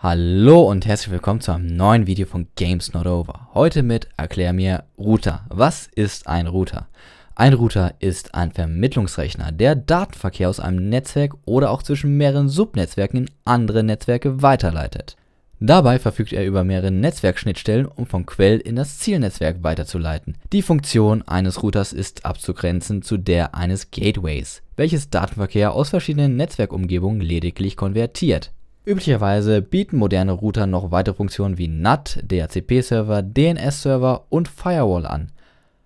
Hallo und herzlich willkommen zu einem neuen Video von Games Not Over. Heute mit Erklär mir Router. Was ist ein Router? Ein Router ist ein Vermittlungsrechner, der Datenverkehr aus einem Netzwerk oder auch zwischen mehreren Subnetzwerken in andere Netzwerke weiterleitet. Dabei verfügt er über mehrere Netzwerkschnittstellen, um vom Quell in das Zielnetzwerk weiterzuleiten. Die Funktion eines Routers ist abzugrenzen zu der eines Gateways, welches Datenverkehr aus verschiedenen Netzwerkumgebungen lediglich konvertiert. Üblicherweise bieten moderne Router noch weitere Funktionen wie NAT, DHCP-Server, DNS-Server und Firewall an.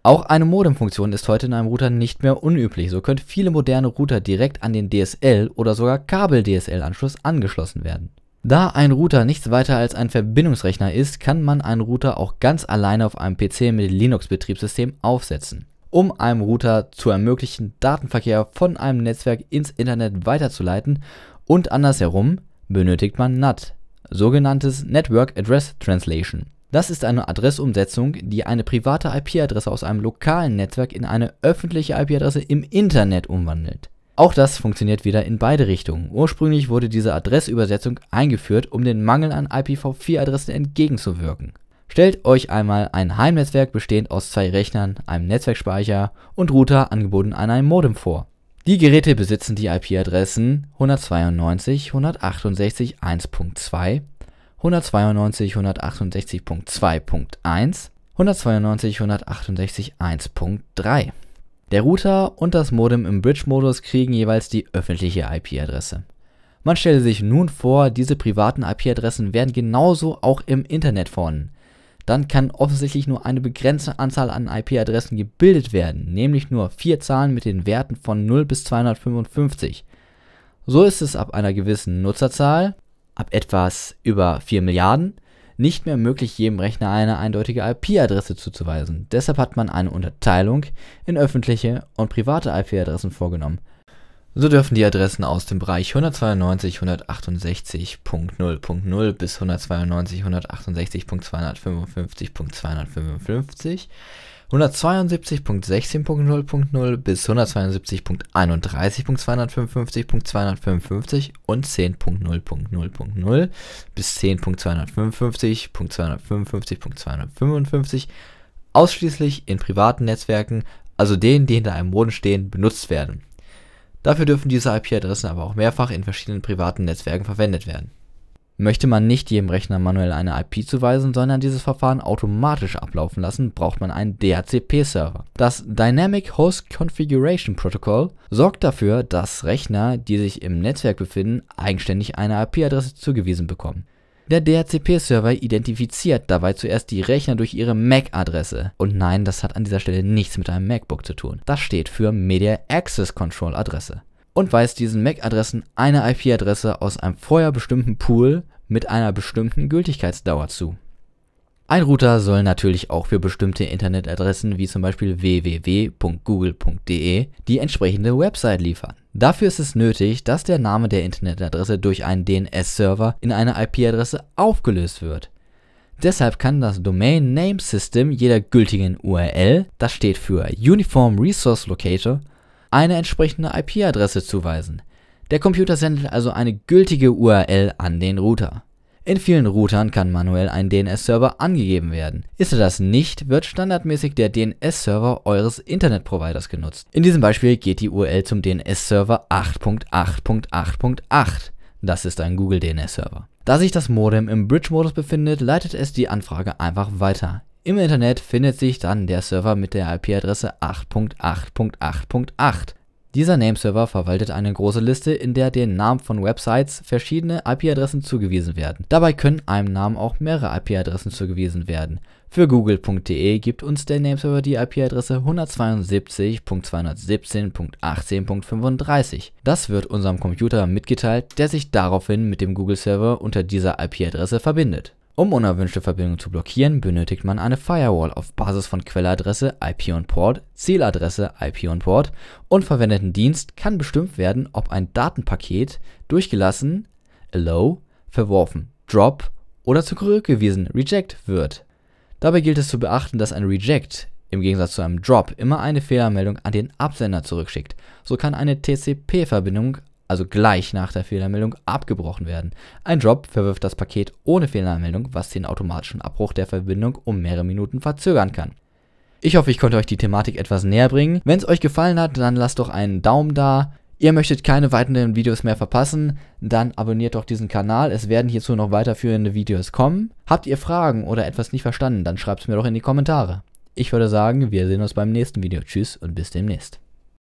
Auch eine Modem-Funktion ist heute in einem Router nicht mehr unüblich, so können viele moderne Router direkt an den DSL oder sogar Kabel-DSL-Anschluss angeschlossen werden. Da ein Router nichts weiter als ein Verbindungsrechner ist, kann man einen Router auch ganz alleine auf einem PC mit Linux-Betriebssystem aufsetzen. Um einem Router zu ermöglichen, Datenverkehr von einem Netzwerk ins Internet weiterzuleiten und andersherum, benötigt man NAT, sogenanntes Network Address Translation. Das ist eine Adressumsetzung, die eine private IP-Adresse aus einem lokalen Netzwerk in eine öffentliche IP-Adresse im Internet umwandelt. Auch das funktioniert wieder in beide Richtungen. Ursprünglich wurde diese Adressübersetzung eingeführt, um den Mangel an IPv4-Adressen entgegenzuwirken. Stellt euch einmal ein Heimnetzwerk bestehend aus zwei Rechnern, einem Netzwerkspeicher und Router angeboten an einem Modem vor. Die Geräte besitzen die IP-Adressen 192.168.1.2, 192.168.2.1, 192.168.1.3. Der Router und das Modem im Bridge-Modus kriegen jeweils die öffentliche IP-Adresse. Man stelle sich nun vor, diese privaten IP-Adressen werden genauso auch im Internet vorhanden dann kann offensichtlich nur eine begrenzte Anzahl an IP-Adressen gebildet werden, nämlich nur vier Zahlen mit den Werten von 0 bis 255. So ist es ab einer gewissen Nutzerzahl, ab etwas über 4 Milliarden, nicht mehr möglich, jedem Rechner eine eindeutige IP-Adresse zuzuweisen. Deshalb hat man eine Unterteilung in öffentliche und private IP-Adressen vorgenommen. So dürfen die Adressen aus dem Bereich 192.168.0.0 bis 192.168.255.255, 172.16.0.0 bis 172.31.255.255 und 10.0.0.0 bis 10.255.255.255 ausschließlich in privaten Netzwerken, also denen, die hinter einem Boden stehen, benutzt werden. Dafür dürfen diese IP-Adressen aber auch mehrfach in verschiedenen privaten Netzwerken verwendet werden. Möchte man nicht jedem Rechner manuell eine IP zuweisen, sondern dieses Verfahren automatisch ablaufen lassen, braucht man einen DHCP-Server. Das Dynamic Host Configuration Protocol sorgt dafür, dass Rechner, die sich im Netzwerk befinden, eigenständig eine IP-Adresse zugewiesen bekommen. Der DHCP-Server identifiziert dabei zuerst die Rechner durch ihre MAC-Adresse. Und nein, das hat an dieser Stelle nichts mit einem MacBook zu tun. Das steht für Media Access Control Adresse. Und weist diesen MAC-Adressen eine IP-Adresse aus einem vorher bestimmten Pool mit einer bestimmten Gültigkeitsdauer zu. Ein Router soll natürlich auch für bestimmte Internetadressen wie zum Beispiel www.google.de die entsprechende Website liefern. Dafür ist es nötig, dass der Name der Internetadresse durch einen DNS-Server in eine IP-Adresse aufgelöst wird. Deshalb kann das Domain Name System jeder gültigen URL, das steht für Uniform Resource Locator, eine entsprechende IP-Adresse zuweisen. Der Computer sendet also eine gültige URL an den Router. In vielen Routern kann manuell ein DNS-Server angegeben werden. Ist er das nicht, wird standardmäßig der DNS-Server eures Internetproviders genutzt. In diesem Beispiel geht die URL zum DNS-Server 8.8.8.8. Das ist ein Google DNS-Server. Da sich das Modem im Bridge-Modus befindet, leitet es die Anfrage einfach weiter. Im Internet findet sich dann der Server mit der IP-Adresse 8.8.8.8. Dieser Nameserver verwaltet eine große Liste, in der den Namen von Websites verschiedene IP-Adressen zugewiesen werden. Dabei können einem Namen auch mehrere IP-Adressen zugewiesen werden. Für google.de gibt uns der Nameserver die IP-Adresse 172.217.18.35. Das wird unserem Computer mitgeteilt, der sich daraufhin mit dem Google-Server unter dieser IP-Adresse verbindet. Um unerwünschte Verbindungen zu blockieren, benötigt man eine Firewall auf Basis von Quelladresse IP und Port, Zieladresse IP und Port und verwendeten Dienst kann bestimmt werden, ob ein Datenpaket durchgelassen, allow, verworfen, drop oder zurückgewiesen, reject wird. Dabei gilt es zu beachten, dass ein Reject im Gegensatz zu einem Drop immer eine Fehlermeldung an den Absender zurückschickt. So kann eine TCP-Verbindung also gleich nach der Fehlermeldung, abgebrochen werden. Ein Drop verwirft das Paket ohne Fehlermeldung, was den automatischen Abbruch der Verbindung um mehrere Minuten verzögern kann. Ich hoffe, ich konnte euch die Thematik etwas näher bringen. Wenn es euch gefallen hat, dann lasst doch einen Daumen da. Ihr möchtet keine weiteren Videos mehr verpassen, dann abonniert doch diesen Kanal. Es werden hierzu noch weiterführende Videos kommen. Habt ihr Fragen oder etwas nicht verstanden, dann schreibt es mir doch in die Kommentare. Ich würde sagen, wir sehen uns beim nächsten Video. Tschüss und bis demnächst.